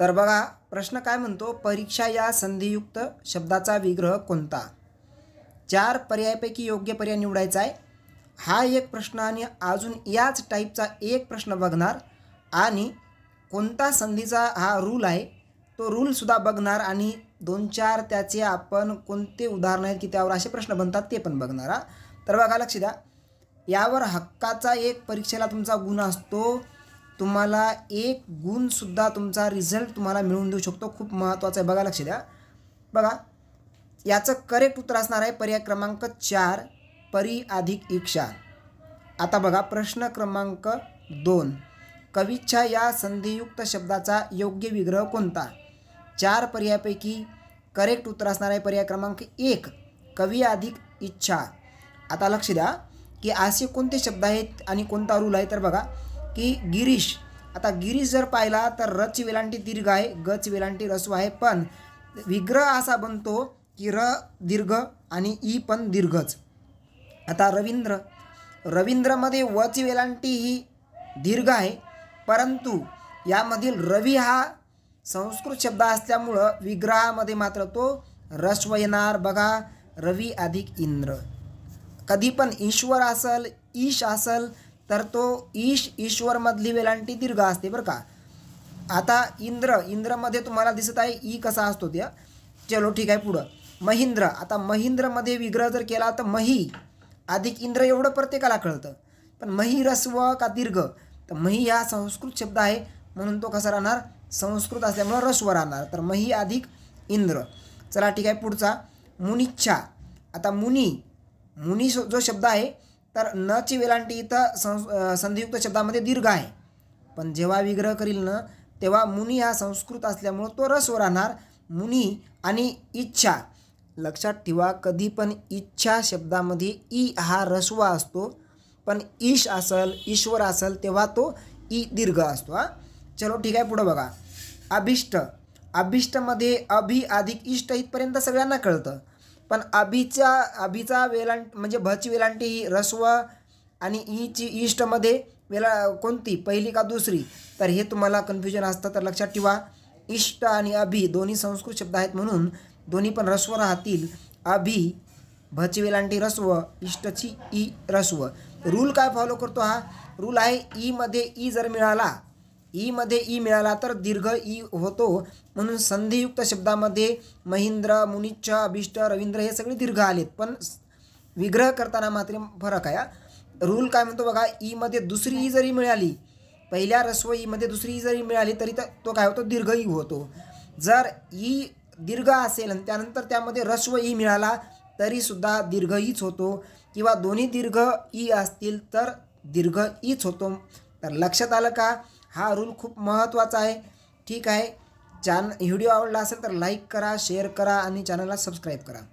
तर बघा प्रश्न काय म्हणतो परीक्षा या संधियुक्त शब्दाचा विग्रह कोणता चार पर्यायापैकी योग्य पर्याय निवडायचा आहे हा एक प्रश्न आणि अजून याच टाईपचा एक प्रश्न बघणार आणि कोणता संधीचा हा रूल आहे तो रूलसुद्धा बघणार आणि दोन चार त्याचे आपण कोणते उदाहरण आहेत की त्यावर असे प्रश्न बनतात ते पण बघणार हा तर बघा लक्ष द्या यावर हक्काचा एक परीक्षेला तुमचा गुण असतो तुम्हाला एक गुणसुद्धा तुमचा रिझल्ट तुम्हाला मिळवून देऊ शकतो खूप महत्वाचं आहे बघा लक्ष द्या बघा याचं करेक्ट उत्तर असणार आहे पर्याय क्रमांक चार परी अधिक इच्छा आता बघा प्रश्न क्रमांक दोन कविच्छा या संधियुक्त शब्दाचा योग्य विग्रह कोणता चार पर्यायापैकी करेक्ट उत्तर असणार आहे पर्याय क्रमांक एक कवी अधिक इच्छा आता लक्ष द्या की असे कोणते शब्द आहेत आणि कोणता रूल आहे तर बघा की गिरीश आता गिरीश जर पाहिला तर रच वेलांटी दीर्घ आहे गच वेलांटी रस्व आहे पण विग्रह असा बनतो की र दीर्घ आणि ई पण दीर्घच आता रवींद्र रवींद्रमध्ये वच वेलांटी ही दीर्घ आहे परंतु यामधील रवी हा संस्कृत शब्द असल्यामुळं विग्रहामध्ये मात्र तो रस्व येणार बघा रवी अधिक इंद्र कधी पण ईश्वर असल ईश असल तर तो ईश ईश्वरमधली वेलांटी दीर्घ असते बरं का आता इंद्र इंद्रमध्ये तुम्हाला दिसत आहे ई कसा असतो त्या चलो ठीक आहे पुढं महिंद्र आता महिंद्रमध्ये विग्रह जर केला तर मही अधिक इंद्र एवढं प्रत्येकाला कळतं पण मही रस्व का दीर्घ तर मही हा संस्कृत शब्द आहे म्हणून तो कसा राहणार संस्कृत असल्यामुळं रस्व राहणार तर मही अधिक इंद्र चला ठीक आहे पुढचा मुनिच्छा आता मुनी मुनी जो शब्द आहे तर न ची वेलांटी इथं सं संधियुक्त शब्दामध्ये दीर्घ आहे पण जेव्हा विग्रह करील न तेव्हा मुनी हा संस्कृत असल्यामुळं तो रस्व राहणार मुनी आणि इच्छा लक्षात ठेवा कधी पण इच्छा शब्दामध्ये ई हा रस्व असतो पण ईश असल ईश्वर असल तेव्हा तो ई दीर्घ असतो हा चलो ठीक आहे पुढं बघा अभिष्ट अभिष्टमध्ये अभि अधिक इष्ट इथपर्यंत सगळ्यांना कळतं पण अभिचा अभिचा वेलांट म्हणजे भच वेलांटी ही रस्व आणि ईची इष्टमध्ये वेला कोणती पहिली का दुसरी तर हे तुम्हाला कन्फ्युजन असतं तर लक्षात ठेवा इष्ट आणि अभि दोन्ही संस्कृत शब्द आहेत म्हणून दोन्ही पण रस्व राहतील अभि भच वेलांटी रस्व इष्टची ई रस्व रूल काय फॉलो करतो हा रूल आहे ईमध्ये ई जर मिळाला ईमध्ये ई मिळाला तर दीर्घ ई होतो म्हणून संधियुक्त शब्दामध्ये महिंद्र मुनिच्छ अभिष्ट रवींद्र हे सगळे दीर्घ आलेत पण विग्रह करताना मात्र फरक आहे रूल काय म्हणतो बघा ईमध्ये दुसरी ई जरी मिळाली पहिल्या रस्व ईमध्ये दुसरी ई जरी मिळाली तरी तो काय होतो दीर्घ ई होतो जर ई दीर्घ असेल आणि त्यानंतर त्यामध्ये रस्व ई मिळाला तरीसुद्धा दीर्घ ईच होतो किंवा दोन्ही दीर्घ ई असतील तर दीर्घ ईच होतो तर लक्षात आलं का हा रूल खूप महत्त्वाचा आहे ठीक आहे चॅन व्हिडिओ आवडला असेल तर लाईक करा शेअर करा आणि चॅनलला सबस्क्राईब करा